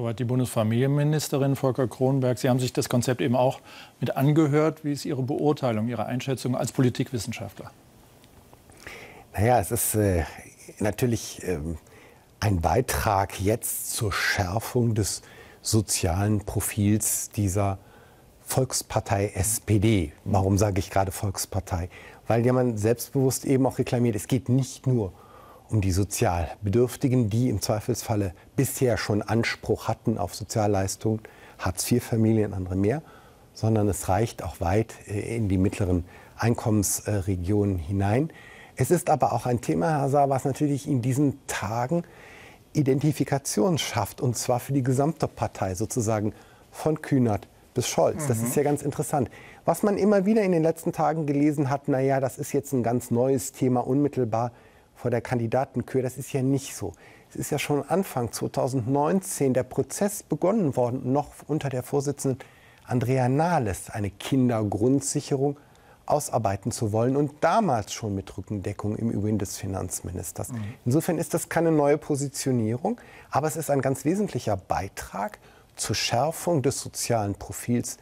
Soweit die Bundesfamilienministerin Volker Kronberg. Sie haben sich das Konzept eben auch mit angehört. Wie ist Ihre Beurteilung, Ihre Einschätzung als Politikwissenschaftler? Naja, es ist äh, natürlich äh, ein Beitrag jetzt zur Schärfung des sozialen Profils dieser Volkspartei SPD. Warum sage ich gerade Volkspartei? Weil ja man selbstbewusst eben auch reklamiert, es geht nicht nur um um die Sozialbedürftigen, die im Zweifelsfalle bisher schon Anspruch hatten auf Sozialleistungen, Hartz-IV-Familien, andere mehr, sondern es reicht auch weit äh, in die mittleren Einkommensregionen hinein. Es ist aber auch ein Thema, Herr Saar, was natürlich in diesen Tagen Identifikation schafft, und zwar für die gesamte Partei sozusagen von Kühnert bis Scholz. Mhm. Das ist mhm. ja ganz interessant. Was man immer wieder in den letzten Tagen gelesen hat, naja, das ist jetzt ein ganz neues Thema unmittelbar vor der Kandidatenkür. Das ist ja nicht so. Es ist ja schon Anfang 2019 der Prozess begonnen worden, noch unter der Vorsitzenden Andrea Nahles, eine Kindergrundsicherung ausarbeiten zu wollen und damals schon mit Rückendeckung im Übrigen des Finanzministers. Mhm. Insofern ist das keine neue Positionierung, aber es ist ein ganz wesentlicher Beitrag zur Schärfung des sozialen Profils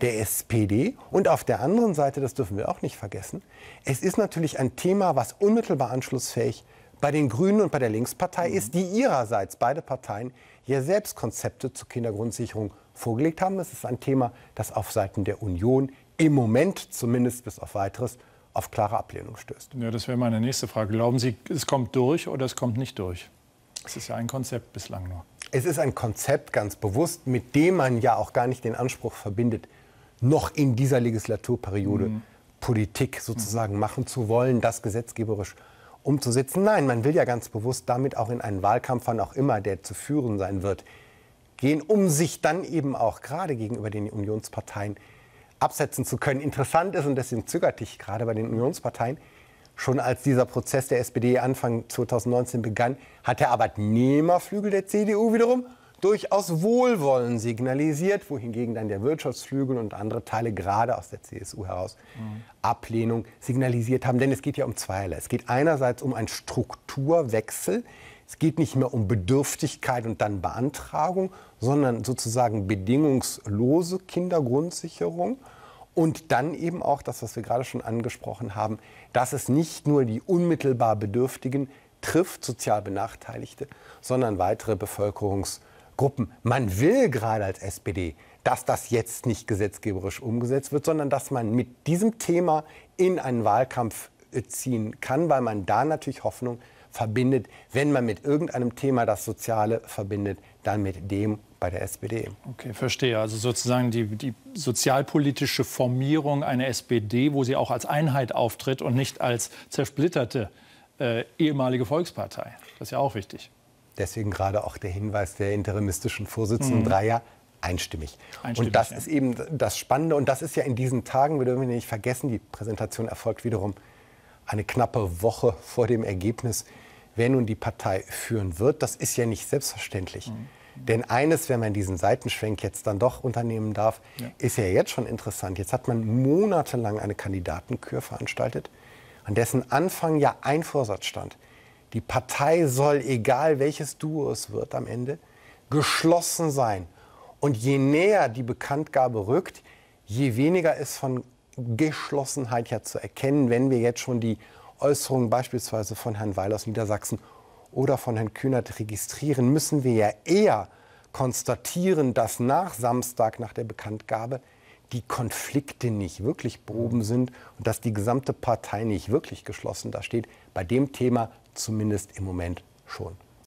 der SPD und auf der anderen Seite, das dürfen wir auch nicht vergessen, es ist natürlich ein Thema, was unmittelbar anschlussfähig bei den Grünen und bei der Linkspartei mhm. ist, die ihrerseits, beide Parteien, ja selbst Konzepte zur Kindergrundsicherung vorgelegt haben. Das ist ein Thema, das auf Seiten der Union im Moment zumindest bis auf weiteres auf klare Ablehnung stößt. Ja, das wäre meine nächste Frage. Glauben Sie, es kommt durch oder es kommt nicht durch? Es ist ja ein Konzept bislang nur. Es ist ein Konzept, ganz bewusst, mit dem man ja auch gar nicht den Anspruch verbindet, noch in dieser Legislaturperiode mhm. Politik mhm. sozusagen mhm. machen zu wollen, das gesetzgeberisch umzusetzen. Nein, man will ja ganz bewusst damit auch in einen Wahlkampf, wann auch immer der zu führen sein wird, gehen, um sich dann eben auch gerade gegenüber den Unionsparteien absetzen zu können. Interessant ist, und deswegen zögerte ich gerade bei den Unionsparteien, schon als dieser Prozess der SPD Anfang 2019 begann, hat der Arbeitnehmerflügel der CDU wiederum durchaus Wohlwollen signalisiert, wohingegen dann der Wirtschaftsflügel und andere Teile gerade aus der CSU heraus mhm. Ablehnung signalisiert haben. Denn es geht ja um zweierlei. Es geht einerseits um einen Strukturwechsel. Es geht nicht mehr um Bedürftigkeit und dann Beantragung, sondern sozusagen bedingungslose Kindergrundsicherung. Und dann eben auch das, was wir gerade schon angesprochen haben, dass es nicht nur die unmittelbar Bedürftigen trifft, sozial Benachteiligte, sondern weitere Bevölkerungs- Gruppen. Man will gerade als SPD, dass das jetzt nicht gesetzgeberisch umgesetzt wird, sondern dass man mit diesem Thema in einen Wahlkampf äh, ziehen kann, weil man da natürlich Hoffnung verbindet, wenn man mit irgendeinem Thema das Soziale verbindet, dann mit dem bei der SPD. Okay, verstehe. Also sozusagen die, die sozialpolitische Formierung einer SPD, wo sie auch als Einheit auftritt und nicht als zersplitterte äh, ehemalige Volkspartei. Das ist ja auch wichtig. Deswegen gerade auch der Hinweis der interimistischen Vorsitzenden mhm. Dreier. Einstimmig. einstimmig. Und das ja. ist eben das Spannende. Und das ist ja in diesen Tagen, wir dürfen nicht vergessen, die Präsentation erfolgt wiederum eine knappe Woche vor dem Ergebnis, wer nun die Partei führen wird. Das ist ja nicht selbstverständlich. Mhm. Denn eines, wenn man diesen Seitenschwenk jetzt dann doch unternehmen darf, ja. ist ja jetzt schon interessant. Jetzt hat man monatelang eine Kandidatenkür veranstaltet, an dessen Anfang ja ein Vorsatz stand, die Partei soll, egal welches Duo es wird am Ende, geschlossen sein. Und je näher die Bekanntgabe rückt, je weniger ist von Geschlossenheit ja zu erkennen, wenn wir jetzt schon die Äußerungen beispielsweise von Herrn Weil aus Niedersachsen oder von Herrn Kühnert registrieren, müssen wir ja eher konstatieren, dass nach Samstag, nach der Bekanntgabe, die Konflikte nicht wirklich behoben mhm. sind und dass die gesamte Partei nicht wirklich geschlossen da steht, bei dem Thema zumindest im Moment schon.